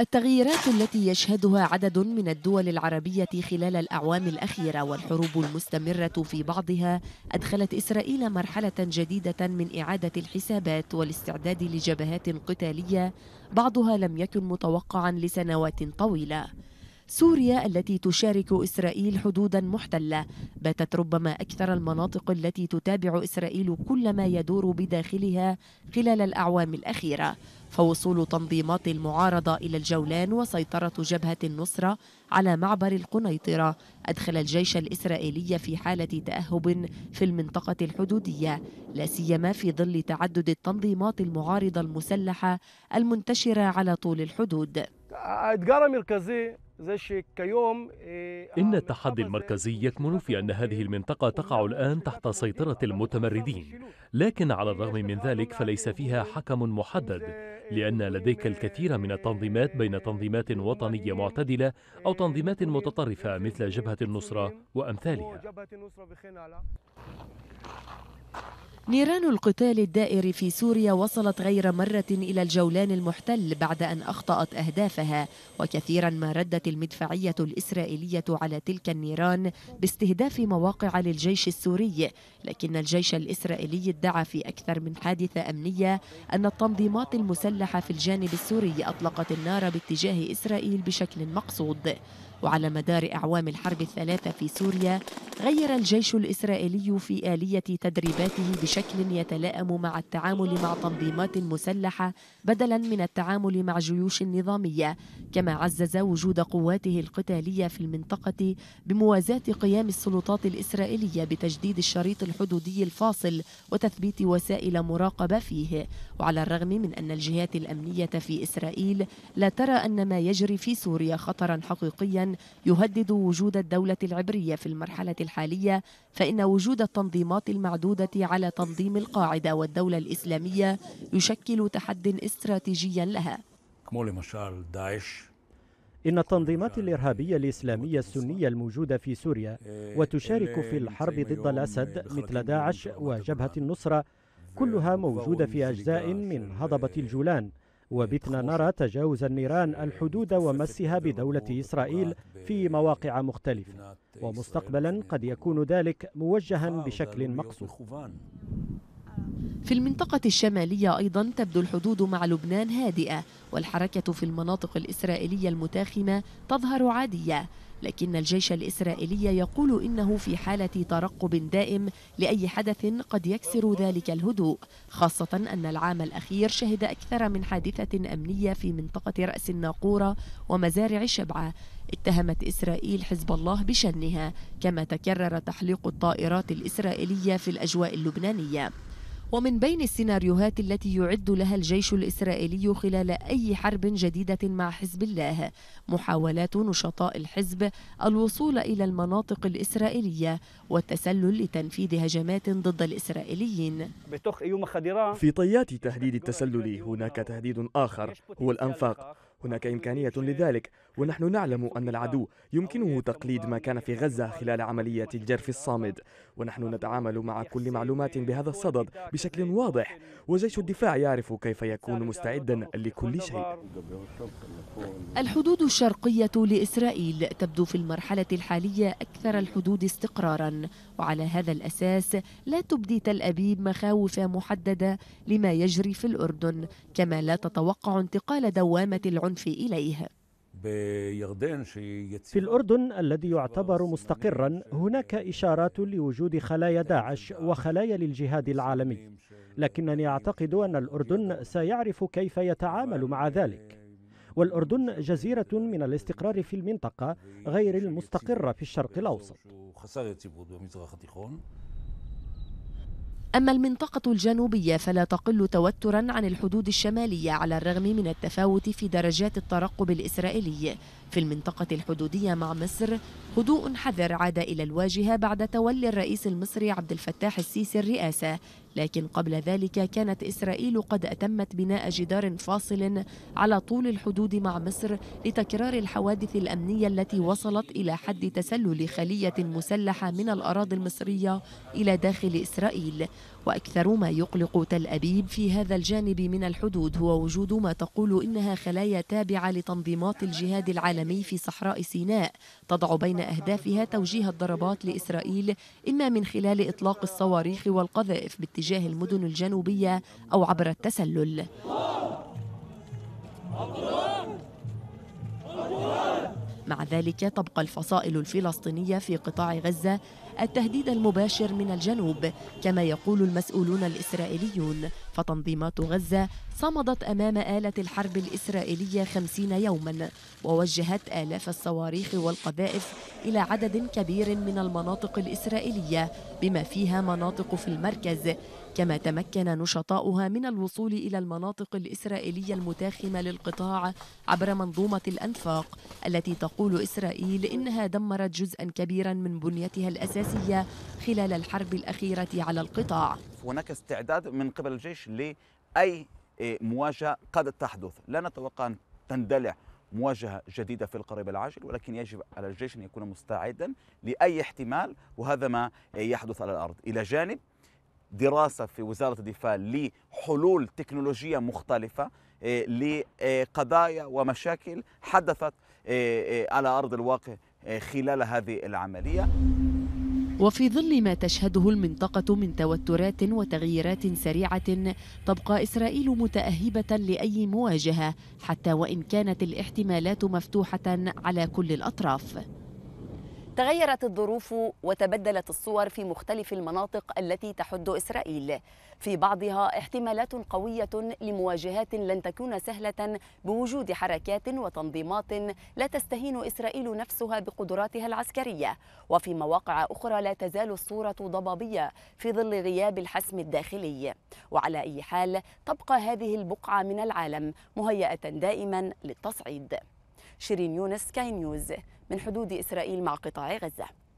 التغييرات التي يشهدها عدد من الدول العربية خلال الأعوام الأخيرة والحروب المستمرة في بعضها أدخلت إسرائيل مرحلة جديدة من إعادة الحسابات والاستعداد لجبهات قتالية بعضها لم يكن متوقعا لسنوات طويلة سوريا التي تشارك اسرائيل حدودا محتله باتت ربما اكثر المناطق التي تتابع اسرائيل كل ما يدور بداخلها خلال الاعوام الاخيره فوصول تنظيمات المعارضة إلى الجولان وسيطرة جبهة النصرة على معبر القنيطرة أدخل الجيش الإسرائيلي في حالة تأهب في المنطقة الحدودية لا سيما في ظل تعدد التنظيمات المعارضة المسلحة المنتشرة على طول الحدود. إيه، إن آه، التحدي المركزي يكمن في أن هذه المنطقة تقع الآن تحت سيطرة المتمردين لكن على إيه، الرغم من ذلك فليس يعني فيها إيه، حكم محدد لأن لديك الكثير من التنظيمات بين تنظيمات وطنية معتدلة أو تنظيمات متطرفة مثل جبهة النصرة وأمثالها نيران القتال الدائر في سوريا وصلت غير مرة إلى الجولان المحتل بعد أن أخطأت أهدافها وكثيرا ما ردت المدفعية الإسرائيلية على تلك النيران باستهداف مواقع للجيش السوري لكن الجيش الإسرائيلي ادعى في أكثر من حادثة أمنية أن التنظيمات المسلحة في الجانب السوري أطلقت النار باتجاه إسرائيل بشكل مقصود وعلى مدار أعوام الحرب الثلاثة في سوريا غير الجيش الإسرائيلي في آلية تدريباته بشكل بشكل يتلائم مع التعامل مع تنظيمات مسلحة بدلا من التعامل مع جيوش نظامية كما عزز وجود قواته القتالية في المنطقة بموازاة قيام السلطات الإسرائيلية بتجديد الشريط الحدودي الفاصل وتثبيت وسائل مراقبة فيه وعلى الرغم من أن الجهات الأمنية في إسرائيل لا ترى أن ما يجري في سوريا خطرا حقيقيا يهدد وجود الدولة العبرية في المرحلة الحالية فإن وجود التنظيمات المعدودة على تنظيمات تنظيم القاعدة والدولة الإسلامية يشكل تحد استراتيجيا لها إن التنظيمات الإرهابية الإسلامية السنية الموجودة في سوريا وتشارك في الحرب ضد الأسد مثل داعش وجبهة النصرة كلها موجودة في أجزاء من هضبة الجولان وبتنا نرى تجاوز النيران الحدود ومسها بدولة إسرائيل في مواقع مختلفة ومستقبلا قد يكون ذلك موجها بشكل مقصود في المنطقة الشمالية أيضا تبدو الحدود مع لبنان هادئة والحركة في المناطق الإسرائيلية المتاخمة تظهر عادية لكن الجيش الإسرائيلي يقول إنه في حالة ترقب دائم لأي حدث قد يكسر ذلك الهدوء خاصة أن العام الأخير شهد أكثر من حادثة أمنية في منطقة رأس الناقورة ومزارع شبعة اتهمت إسرائيل حزب الله بشنها كما تكرر تحليق الطائرات الإسرائيلية في الأجواء اللبنانية ومن بين السيناريوهات التي يعد لها الجيش الإسرائيلي خلال أي حرب جديدة مع حزب الله محاولات نشطاء الحزب الوصول إلى المناطق الإسرائيلية والتسلل لتنفيذ هجمات ضد الإسرائيليين في طيات تهديد التسلل هناك تهديد آخر هو الأنفاق هناك إمكانية لذلك ونحن نعلم أن العدو يمكنه تقليد ما كان في غزة خلال عملية الجرف الصامد ونحن نتعامل مع كل معلومات بهذا الصدد بشكل واضح وجيش الدفاع يعرف كيف يكون مستعدا لكل شيء الحدود الشرقية لإسرائيل تبدو في المرحلة الحالية أكثر الحدود استقراراً وعلى هذا الأساس لا تبدي تل أبيب مخاوف محددة لما يجري في الأردن كما لا تتوقع انتقال دوامة العنف إليه في الأردن الذي يعتبر مستقرا هناك إشارات لوجود خلايا داعش وخلايا للجهاد العالمي لكنني أعتقد أن الأردن سيعرف كيف يتعامل مع ذلك والأردن جزيرة من الاستقرار في المنطقة غير المستقرة في الشرق الأوسط أما المنطقة الجنوبية فلا تقل توترا عن الحدود الشمالية على الرغم من التفاوت في درجات الترقب الإسرائيلي في المنطقة الحدودية مع مصر هدوء حذر عاد إلى الواجهة بعد تولي الرئيس المصري عبد الفتاح السيسي الرئاسة لكن قبل ذلك كانت إسرائيل قد أتمت بناء جدار فاصل على طول الحدود مع مصر لتكرار الحوادث الأمنية التي وصلت إلى حد تسلل خلية مسلحة من الأراضي المصرية إلى داخل إسرائيل وأكثر ما يقلق تل أبيب في هذا الجانب من الحدود هو وجود ما تقول إنها خلايا تابعة لتنظيمات الجهاد العالمي في صحراء سيناء تضع بين أهدافها توجيه الضربات لإسرائيل إما من خلال إطلاق الصواريخ والقذائف باتجاه المدن الجنوبية أو عبر التسلل مع ذلك تبقى الفصائل الفلسطينية في قطاع غزة التهديد المباشر من الجنوب كما يقول المسؤولون الإسرائيليون فتنظيمات غزة صمدت أمام آلة الحرب الإسرائيلية خمسين يوما ووجهت آلاف الصواريخ والقذائف إلى عدد كبير من المناطق الإسرائيلية بما فيها مناطق في المركز كما تمكن نشطاؤها من الوصول إلى المناطق الإسرائيلية المتاخمة للقطاع عبر منظومة الأنفاق التي تقول إسرائيل إنها دمرت جزءا كبيرا من بنيتها الأساسية الفرنسية خلال الحرب الأخيرة على القطاع هناك استعداد من قبل الجيش لأي مواجهة قد تحدث لا نتوقع أن تندلع مواجهة جديدة في القريب العاجل ولكن يجب على الجيش أن يكون مستعدا لأي احتمال وهذا ما يحدث على الأرض إلى جانب دراسة في وزارة الدفاع لحلول تكنولوجية مختلفة إيه، لقضايا ومشاكل حدثت إيه، إيه، على أرض الواقع خلال هذه العملية وفي ظل ما تشهده المنطقة من توترات وتغييرات سريعة تبقى إسرائيل متأهبة لأي مواجهة حتى وإن كانت الاحتمالات مفتوحة على كل الأطراف تغيرت الظروف وتبدلت الصور في مختلف المناطق التي تحد اسرائيل في بعضها احتمالات قويه لمواجهات لن تكون سهله بوجود حركات وتنظيمات لا تستهين اسرائيل نفسها بقدراتها العسكريه وفي مواقع اخرى لا تزال الصوره ضبابيه في ظل غياب الحسم الداخلي وعلى اي حال تبقى هذه البقعه من العالم مهيئه دائما للتصعيد شيرين يونس كاي نيوز من حدود إسرائيل مع قطاع غزة